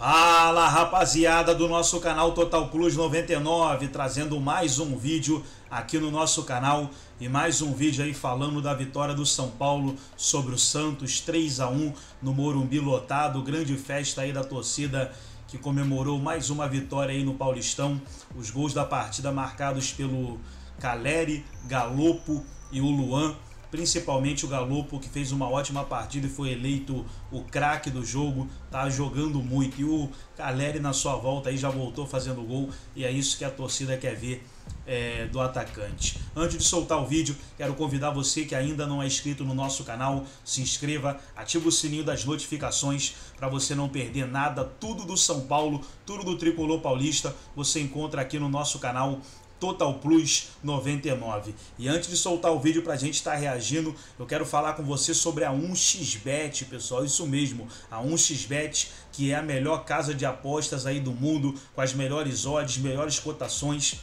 Fala rapaziada do nosso canal Total Plus 99, trazendo mais um vídeo aqui no nosso canal e mais um vídeo aí falando da vitória do São Paulo sobre o Santos 3 a 1 no Morumbi lotado, grande festa aí da torcida que comemorou mais uma vitória aí no Paulistão. Os gols da partida marcados pelo Caleri, Galopo e o Luan principalmente o Galopo, que fez uma ótima partida e foi eleito o craque do jogo, tá jogando muito. E o Caleri na sua volta aí já voltou fazendo gol, e é isso que a torcida quer ver é, do atacante. Antes de soltar o vídeo, quero convidar você que ainda não é inscrito no nosso canal, se inscreva, ativa o sininho das notificações para você não perder nada. Tudo do São Paulo, tudo do Tricolor Paulista, você encontra aqui no nosso canal Total Plus 99. E antes de soltar o vídeo para a gente estar tá reagindo, eu quero falar com você sobre a 1xBet, pessoal. Isso mesmo, a 1xBet, que é a melhor casa de apostas aí do mundo, com as melhores odds, melhores cotações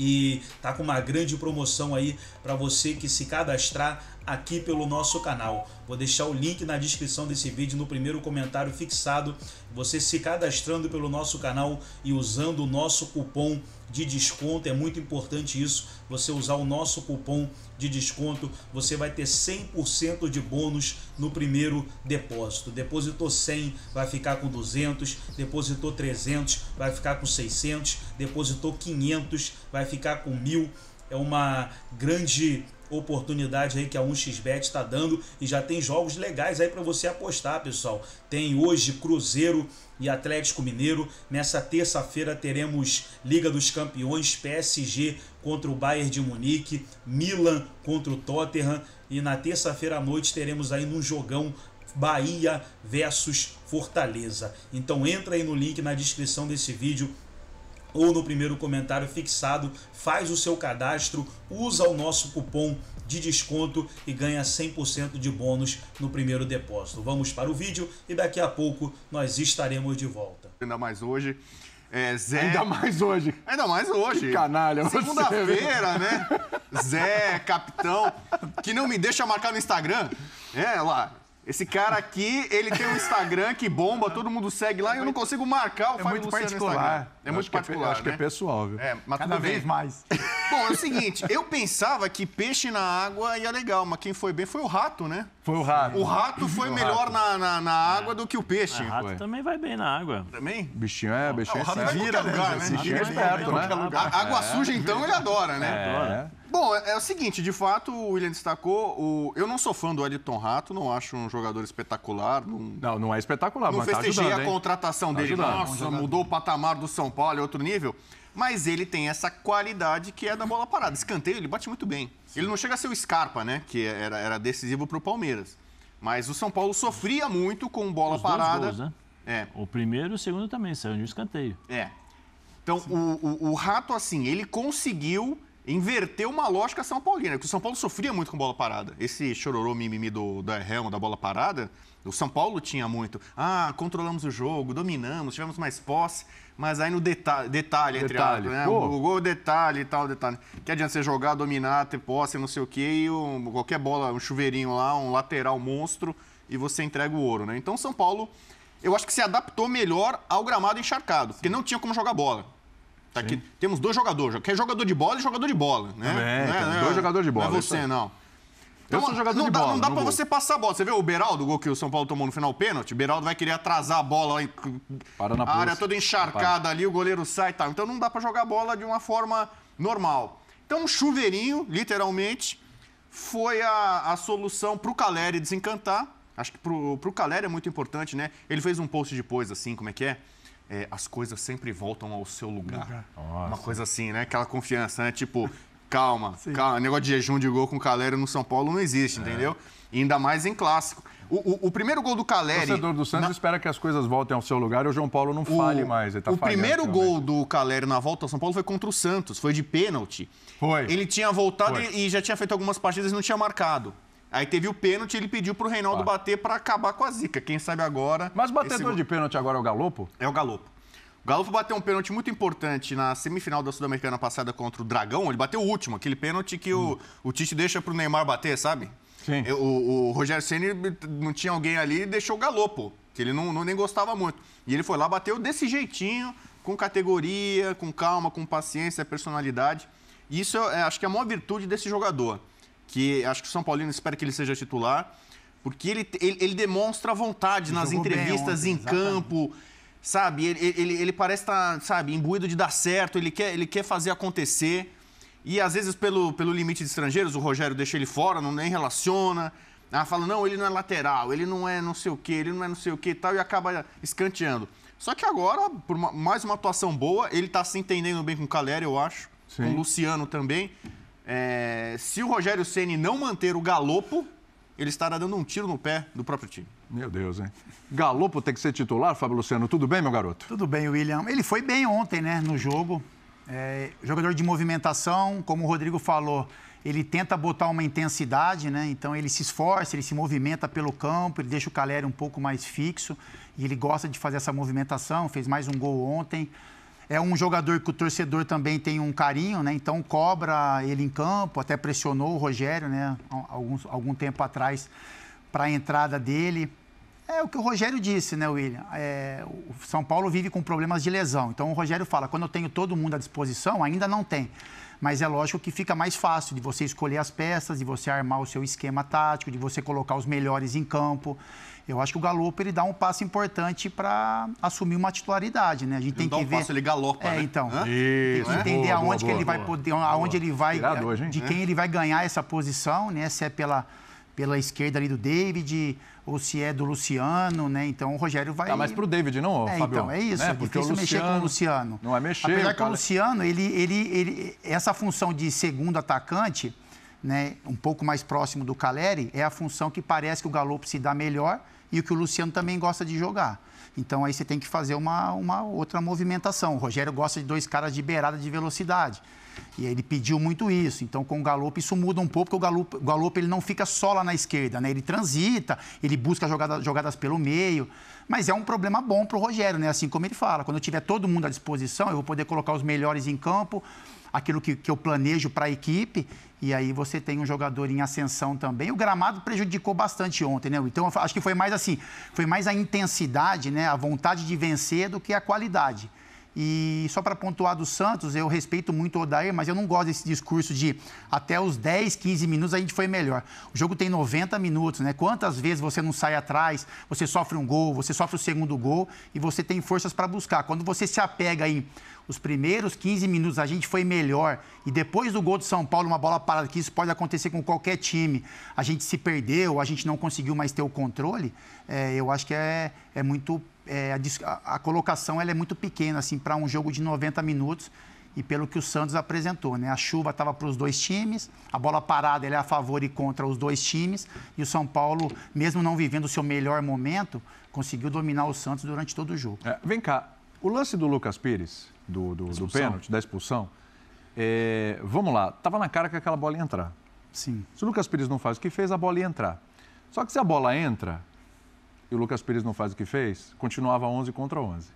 e tá com uma grande promoção aí para você que se cadastrar aqui pelo nosso canal. Vou deixar o link na descrição desse vídeo no primeiro comentário fixado. Você se cadastrando pelo nosso canal e usando o nosso cupom de desconto, é muito importante isso. Você usar o nosso cupom de desconto, você vai ter 100% de bônus no primeiro depósito. Depositou 100, vai ficar com 200, depositou 300, vai ficar com 600, depositou 500, vai ficar com 1000. É uma grande oportunidade aí que a 1xBet está dando e já tem jogos legais aí para você apostar, pessoal. Tem hoje Cruzeiro e Atlético Mineiro. Nessa terça-feira teremos Liga dos Campeões, PSG contra o Bayern de Munique, Milan contra o Tottenham e na terça-feira à noite teremos aí num jogão Bahia versus Fortaleza. Então entra aí no link na descrição desse vídeo ou no primeiro comentário fixado, faz o seu cadastro, usa o nosso cupom de desconto e ganha 100% de bônus no primeiro depósito. Vamos para o vídeo e daqui a pouco nós estaremos de volta. Ainda mais hoje. É, Zé... Ainda mais hoje. Ainda mais hoje. Que canalha. Segunda-feira, né? Zé, capitão, que não me deixa marcar no Instagram. É, lá, esse cara aqui, ele tem um Instagram que bomba, todo mundo segue lá e eu não consigo marcar o é Fábio muito Luciano particular. É muito particular. é, Acho que é, é né? pessoal, viu? É, mas Cada vez mais. Bom, é o seguinte, eu pensava que peixe na água ia legal, mas quem foi bem foi o rato, né? Foi o rato. O rato foi, o melhor rato. Na, na, na, é. água é. do que o peixe. O ah, rato foi. também vai bem na água. Também? Bichinho é, ah, bichinho é, vira, é lugar, né? Bichinho é, é esperto, né? Água suja, então, ele adora, né? Adora. Bom, é, o seguinte, de fato, o William destacou, o... eu não sou fã do Edson Rato, não acho um jogador espetacular. Não, não, não é espetacular, não mas tá festejei tá ajudando, a hein? contratação tá dele. Ajudando. Nossa, mudou o patamar do São Paulo, é outro nível mas ele tem essa qualidade que é da bola parada. Escanteio, ele bate muito bem. Sim. Ele não chega a ser o Scarpa, né? Que era, era decisivo para o Palmeiras. Mas o São Paulo sofria muito com bola Os parada. Gols, né? É. O primeiro e o segundo também, saiu de um escanteio. É. Então, o, o, o Rato, assim, ele conseguiu inverteu uma lógica São Paulina, porque o São Paulo sofria muito com bola parada. Esse chororô mimimi do, da Helma, da bola parada, o São Paulo tinha muito. Ah, controlamos o jogo, dominamos, tivemos mais posse, mas aí no deta detalhe, entre aspas, né? O gol, detalhe e tal, detalhe. Que adianta você jogar, dominar, ter posse, não sei o quê, e um, qualquer bola, um chuveirinho lá, um lateral monstro, e você entrega o ouro, né? Então o São Paulo, eu acho que se adaptou melhor ao gramado encharcado, Sim. porque não tinha como jogar bola. Tá aqui, temos dois jogadores, que é jogador de bola e jogador de bola, né? É, né? é, dois é jogadores de bola. Não é você, não. Então, eu sou então, jogador não de dá, bola. Não dá pra gol. você passar a bola. Você vê o Beraldo, o gol que o São Paulo tomou no final, pênalti? Beraldo vai querer atrasar a bola, Para na a área toda encharcada Para. ali, o goleiro sai e tal. Então não dá para jogar a bola de uma forma normal. Então um chuveirinho, literalmente, foi a, a solução pro Caleri desencantar. Acho que pro, pro Caleri é muito importante, né? Ele fez um post depois, assim, como é que é? é, as coisas sempre voltam ao seu lugar. lugar. Uma coisa assim, né? Aquela confiança, né? Tipo, calma, Sim. calma. Negócio de jejum de gol com o Calério no São Paulo não existe, é. entendeu? E ainda mais em clássico. O, o, o, primeiro gol do Caleri. O torcedor do Santos na... espera que as coisas voltem ao seu lugar e o João Paulo não fale o, mais. Tá o primeiro gol do Caleri na volta ao São Paulo foi contra o Santos, foi de pênalti. Foi. Ele tinha voltado e, já tinha feito algumas partidas e não tinha marcado. Aí teve o pênalti, ele pediu pro Reinaldo ah. bater para acabar com a zica. Quem sabe agora. Mas batedor esse... de pênalti agora é o Galopo? É o Galopo. O Galopo bateu um pênalti muito importante na semifinal da Sul-Americana passada contra o Dragão. Ele bateu o último, aquele pênalti que hum. o, o Tite deixa pro Neymar bater, sabe? Sim. O, o Rogério Senna não tinha alguém ali e deixou o Galopo, que ele não, não nem gostava muito. E ele foi lá, bateu desse jeitinho, com categoria, com calma, com paciência, personalidade. E isso é, acho que é a maior virtude desse jogador que acho que o São Paulino espera que ele seja titular, porque ele, ele, ele demonstra vontade ele nas entrevistas ontem, em exatamente. campo, sabe? Ele, ele, ele parece estar, tá, sabe, imbuído de dar certo, ele quer, ele quer fazer acontecer. E às vezes, pelo, pelo limite de estrangeiros, o Rogério deixa ele fora, não nem relaciona. Ah, fala, não, ele não é lateral, ele não é não sei o quê, ele não é não sei o quê e tal, e acaba escanteando. Só que agora, por uma, mais uma atuação boa, ele está se entendendo bem com o Calera, eu acho, Sim. com o Luciano também. É, se o Rogério Ceni não manter o galopo, ele estará dando um tiro no pé do próprio time. Meu Deus, hein? Galopo tem que ser titular, Fábio Luciano. Tudo bem, meu garoto? Tudo bem, William. Ele foi bem ontem, né, no jogo. É, jogador de movimentação, como o Rodrigo falou, ele tenta botar uma intensidade, né? Então ele se esforça, ele se movimenta pelo campo, ele deixa o Caleri um pouco mais fixo e ele gosta de fazer essa movimentação. Fez mais um gol ontem. É um jogador que o torcedor também tem um carinho, né? Então cobra ele em campo, até pressionou o Rogério, né? Alguns, algum tempo atrás para a entrada dele. É o que o Rogério disse, né, William? É, o São Paulo vive com problemas de lesão. Então o Rogério fala: quando eu tenho todo mundo à disposição, ainda não tem. Mas é lógico que fica mais fácil de você escolher as peças, de você armar o seu esquema tático, de você colocar os melhores em campo. Eu acho que o Galopo ele dá um passo importante para assumir uma titularidade, né? A gente ele tem que um ver. Passo, ele galopa. É, né? então. Isso, tem que entender boa, aonde boa, que ele boa, vai poder, aonde ele vai, é, de quem é. ele vai ganhar essa posição, né? Se é pela pela esquerda ali do David, ou se é do Luciano, né? Então o Rogério vai. Tá mais pro David, não, é, Fabio, Então, é isso, né? é difícil Luciano... mexer com o Luciano. Não é mexer. Apesar que o Luciano, ele, ele, ele, essa função de segundo atacante, né, um pouco mais próximo do Caleri, é a função que parece que o Galo se dá melhor e o que o Luciano também gosta de jogar. Então aí você tem que fazer uma, uma outra movimentação. O Rogério gosta de dois caras de beirada de velocidade. E ele pediu muito isso. Então, com o galope isso muda um pouco, porque o galope o ele não fica só lá na esquerda, né? Ele transita, ele busca jogada, jogadas pelo meio. Mas é um problema bom para o Rogério, né? Assim como ele fala. Quando eu tiver todo mundo à disposição, eu vou poder colocar os melhores em campo, aquilo que, que eu planejo para a equipe. E aí você tem um jogador em ascensão também. O gramado prejudicou bastante ontem, né? Então acho que foi mais assim, foi mais a intensidade, né? A vontade de vencer do que a qualidade. E só para pontuar do Santos, eu respeito muito o Odair, mas eu não gosto desse discurso de até os 10, 15 minutos a gente foi melhor. O jogo tem 90 minutos, né? Quantas vezes você não sai atrás, você sofre um gol, você sofre o segundo gol e você tem forças para buscar. Quando você se apega aí os primeiros 15 minutos a gente foi melhor. E depois do gol do São Paulo, uma bola parada, que isso pode acontecer com qualquer time. A gente se perdeu, a gente não conseguiu mais ter o controle. É, eu acho que é, é muito. É, a, a, colocação ela é muito pequena, assim, para um jogo de 90 minutos. E pelo que o Santos apresentou, né? A chuva estava para os dois times, a bola parada ele é a favor e contra os dois times. E o São Paulo, mesmo não vivendo o seu melhor momento, conseguiu dominar o Santos durante todo o jogo. É, vem cá, o lance do Lucas Pires, do, do, do pênalti, da expulsão. É, vamos lá, estava na cara que aquela bola ia entrar. Sim. Se o Lucas Pires não faz o que fez, a bola ia entrar. Só que se a bola entra e o Lucas Pires não faz o que fez, continuava 11 contra 11.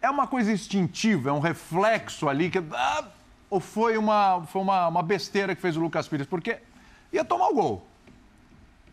É uma coisa instintiva, é um reflexo ali que. Ah, ou foi, uma, foi uma, uma besteira que fez o Lucas Pires? Porque ia tomar o gol,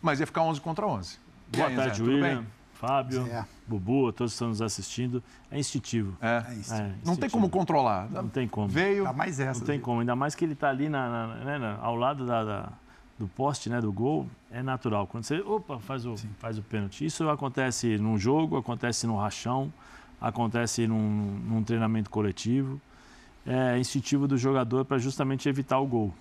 mas ia ficar 11 contra 11. Boa aí, tarde, Zé, William. Bem? Fábio, é. Bubu, todos estão nos assistindo. É instintivo. É. É instintivo. É Não instintivo. tem como controlar. Não tem como. Veio. Ainda mais essa. Não tem como. Ainda mais que ele está ali na, na, né, na, ao lado da, da, do poste, né, do gol. É natural. Quando você, opa, faz o, faz o pênalti. Isso acontece num jogo, acontece num rachão, acontece num, num treinamento coletivo. É instintivo do jogador para justamente evitar o gol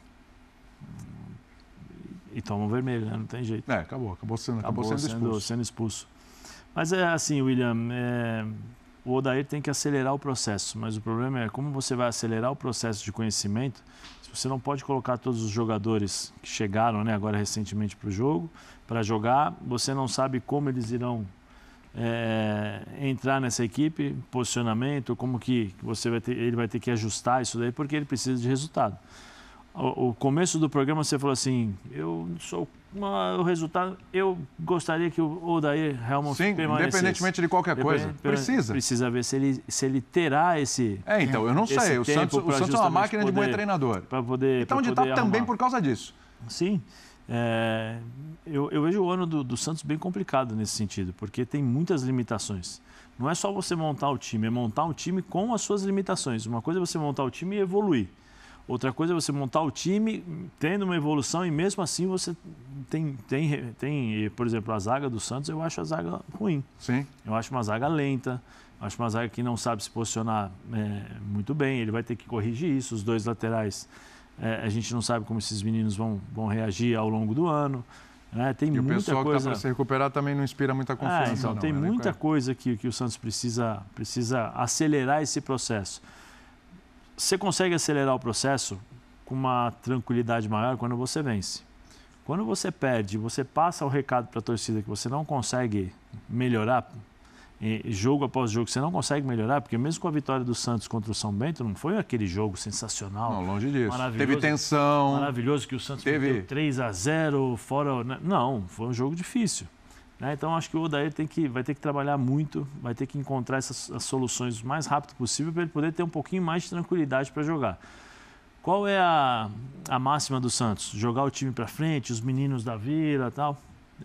e tomou vermelho, né? Não tem jeito. É, acabou, acabou sendo, acabou, acabou sendo, sendo, expulso. sendo expulso. Mas é assim, William, é, o Odair tem que acelerar o processo, mas o problema é como você vai acelerar o processo de conhecimento se você não pode colocar todos os jogadores que chegaram né, agora recentemente para o jogo, para jogar, você não sabe como eles irão é, entrar nessa equipe, posicionamento, como que você vai ter, ele vai ter que ajustar isso daí, porque ele precisa de resultado o, começo do programa você falou assim, eu sou uma, o resultado, eu gostaria que o Odair Helmut Sim, permanecesse. independentemente de qualquer coisa. Precisa. Precisa ver se ele, se ele terá esse É, então, eu não sei. O Santos, o Santos é uma máquina poder, de bom treinador. Para poder Então, onde está também por causa disso. Sim. É, eu, eu, vejo o ano do, do Santos bem complicado nesse sentido, porque tem muitas limitações. Não é só você montar o time, é montar um time com as suas limitações. Uma coisa é você montar o time e evoluir. Outra coisa é você montar o time tendo uma evolução e mesmo assim você tem, tem, tem por exemplo, a zaga do Santos, eu acho a zaga ruim. Sim. Eu acho uma zaga lenta, acho uma zaga que não sabe se posicionar é, muito bem, ele vai ter que corrigir isso. Os dois laterais, é, a gente não sabe como esses meninos vão, vão reagir ao longo do ano. Né? Tem e muita o pessoal tá coisa... que está para se recuperar também não inspira muita ah, confiança. então, não, tem né? muita coisa que, que o Santos precisa, precisa acelerar esse processo você consegue acelerar o processo com uma tranquilidade maior quando você vence. Quando você perde, você passa o recado para a torcida que você não consegue melhorar, jogo após jogo, você não consegue melhorar, porque mesmo com a vitória do Santos contra o São Bento, não foi aquele jogo sensacional. Não, longe disso. Teve tensão. Maravilhoso que o Santos teve 3 a 0 fora. Né? Não, foi um jogo difícil. Né? Então, acho que o Odair tem que, vai ter que trabalhar muito, vai ter que encontrar essas as soluções o mais rápido possível para ele poder ter um pouquinho mais de tranquilidade para jogar. Qual é a, a máxima do Santos? Jogar o time para frente, os meninos da vila tal?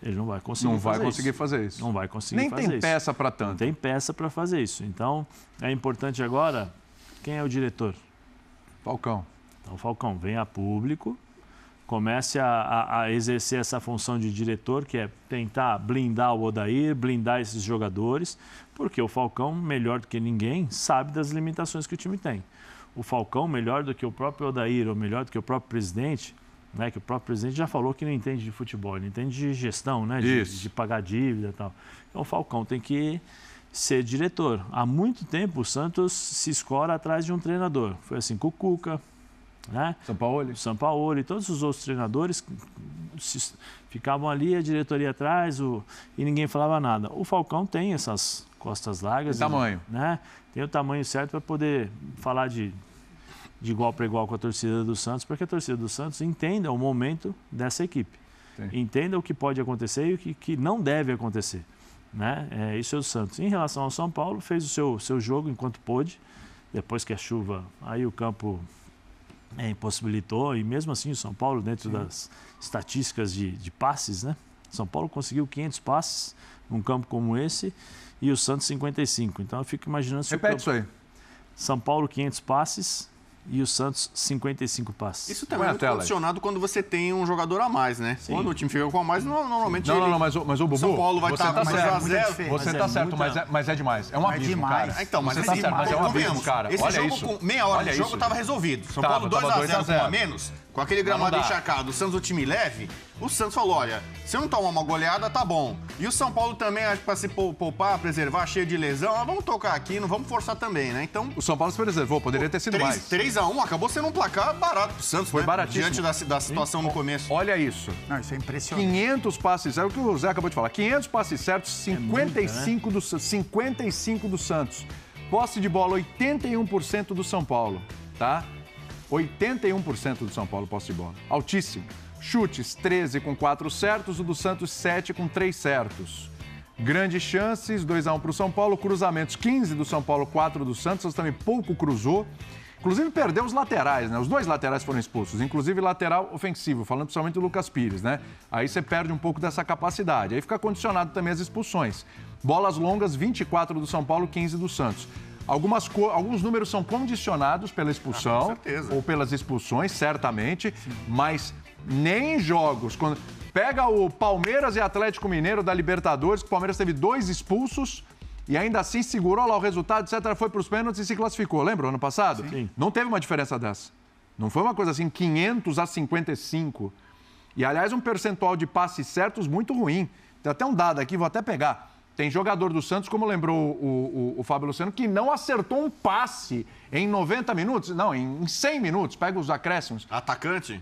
Ele não vai conseguir não vai fazer conseguir isso. fazer isso. Não vai conseguir Nem fazer isso. Nem tem peça para tanto. Não tem peça para fazer isso. Então, é importante agora, quem é o diretor? Falcão. Então, Falcão, venha a público, comece a, a, a, exercer essa função de diretor, que é tentar blindar o Odair, blindar esses jogadores, porque o Falcão, melhor do que ninguém, sabe das limitações que o time tem. O Falcão, melhor do que o próprio Odair, ou melhor do que o próprio presidente, né, que o próprio presidente já falou que não entende de futebol, ele entende de gestão, né, de, de pagar dívida e tal. Então o Falcão tem que ser diretor. Há muito tempo o Santos se escora atrás de um treinador. Foi assim com o Cuca, né? São Paulo? São Paulo e todos os outros treinadores ficavam ali, a diretoria atrás o, e ninguém falava nada. O Falcão tem essas costas largas. Tem tamanho. Né? Tem o tamanho certo para poder falar de, de igual para igual com a torcida do Santos, para que a torcida do Santos entenda o momento dessa equipe. Sim. Entenda o que pode acontecer e o que, que não deve acontecer. Né? É, isso é o Santos. Em relação ao São Paulo, fez o seu, seu jogo enquanto pôde. Depois que a chuva, aí o campo é, impossibilitou, e mesmo assim o São Paulo, dentro Sim. das estatísticas de, de, passes, né? São Paulo conseguiu 500 passes num campo como esse e o Santos 55. Então eu fico imaginando... Se Repete o campo... isso aí. São Paulo 500 passes, e o Santos 55 passes. Isso também é, é muito condicionado quando você tem um jogador a mais, né? Sim. Quando o time fica com a mais, normalmente Não, ele... não, não, mas, mas o Bubu... São Paulo vai estar tá, tá mais a zero. Você está é certo, mas, é, mas é demais. É um abismo, é demais. cara. Então, mas você está é certo, mas é um abismo, cara. Esse Olha jogo, isso. com meia hora Olha de jogo, estava resolvido. São Paulo 2x0 com a menos com aquele gramado encharcado, o Santos o time leve, o Santos falou, olha, se não tomar uma goleada, tá bom. E o São Paulo também, acho para se poupar, preservar, cheio de lesão, ah, vamos tocar aqui, não vamos forçar também, né? Então... O São Paulo se preservou, poderia ter sido 3, mais. 3x1 acabou sendo um placar barato pro Santos, Foi né? baratíssimo. Diante da, da situação Sim. no começo. Olha isso. Não, isso é impressionante. 500 passes, é o que o Zé acabou de falar, 500 passes certos, 55, é muito, do, né? 55 do Santos. Posse de bola, 81% do São Paulo, tá? 81% do São Paulo posse de bola. Altíssimo. Chutes, 13 com 4 certos, o do Santos 7 com 3 certos. Grandes chances, 2 a 1 para o São Paulo, cruzamentos 15 do São Paulo, 4 do Santos, Santos também pouco cruzou. Inclusive perdeu os laterais, né? Os dois laterais foram expulsos, inclusive lateral ofensivo, falando principalmente do Lucas Pires, né? Aí você perde um pouco dessa capacidade. Aí fica condicionado também as expulsões. Bolas longas, 24 do São Paulo, 15 do Santos. Algumas alguns números são condicionados pela expulsão ah, ou pelas expulsões, certamente, Sim. mas nem jogos. Quando... Pega o Palmeiras e Atlético Mineiro da Libertadores, que o Palmeiras teve dois expulsos e ainda assim segurou lá o resultado, etc. Foi para os pênaltis e se classificou. Lembra ano passado? Sim. Não teve uma diferença dessa. Não foi uma coisa assim 500 a 55. E aliás, um percentual de passes certos muito ruim. Tem até um dado aqui, vou até pegar. Tem jogador do Santos, como lembrou o, o, o, Fábio Luciano, que não acertou um passe em 90 minutos, não, em 100 minutos, pega os acréscimos. Atacante?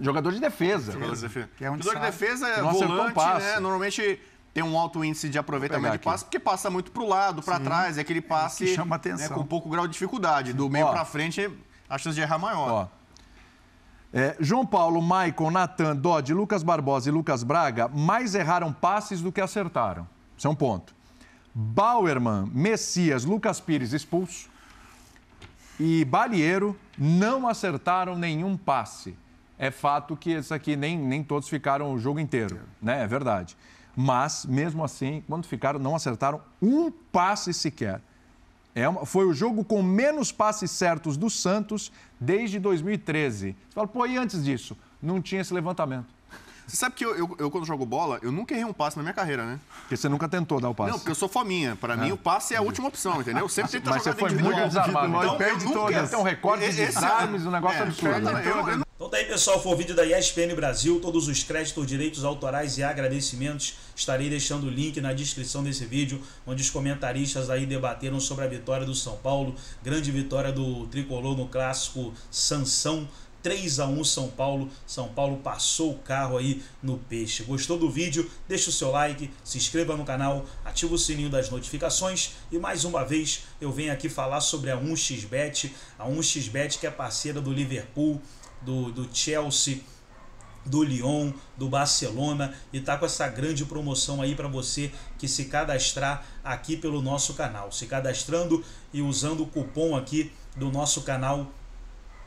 Jogador de defesa. Jogador de defesa. Que é um jogador de defesa é volante, um né? passe. né? Normalmente tem um alto índice de aproveitamento de passe, aqui. porque passa muito para o lado, para trás, é aquele é passe é chama atenção. Né, com pouco grau de dificuldade. Do meio para frente, a chance de errar maior. Ó. É, João Paulo, Maicon, Natan, Dodd, Lucas Barbosa e Lucas Braga mais erraram passes do que acertaram. Isso é um ponto. Bauerman, Messias, Lucas Pires expulso e Balieiro não acertaram nenhum passe. É fato que isso aqui nem, nem todos ficaram o jogo inteiro, né? É verdade. Mas, mesmo assim, quando ficaram, não acertaram um passe sequer. É uma, foi o jogo com menos passes certos do Santos desde 2013. Você fala, pô, e antes disso? Não tinha esse levantamento. Você sabe que eu, eu, eu, quando jogo bola, eu nunca errei um passe na minha carreira, né? Porque você nunca tentou dar o passe. Não, porque eu sou fominha. Pra é. mim, o passe é a última opção, entendeu? Eu sempre tento Mas você foi muito desarmado. então, então perde nunca... todas. Tem um recorde de é desarmes, um negócio é, é absurdo. Então, né? Eu, eu... Então tá aí, pessoal. Foi o vídeo da ESPN Brasil. Todos os créditos, direitos autorais e agradecimentos estarei deixando o link na descrição desse vídeo, onde os comentaristas aí debateram sobre a vitória do São Paulo, grande vitória do Tricolor no clássico Sansão 3 a 1 São Paulo. São Paulo passou o carro aí no peixe. Gostou do vídeo? Deixa o seu like, se inscreva no canal, ativa o sininho das notificações e mais uma vez eu venho aqui falar sobre a 1xBet, a 1xBet que é parceira do Liverpool, do, do Chelsea, do Lyon, do Barcelona e tá com essa grande promoção aí para você que se cadastrar aqui pelo nosso canal. Se cadastrando e usando o cupom aqui do nosso canal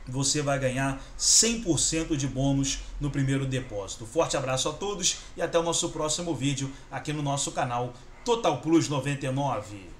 você vai ganhar 100% de bônus no primeiro depósito. Forte abraço a todos e até o nosso próximo vídeo aqui no nosso canal Total Plus 99.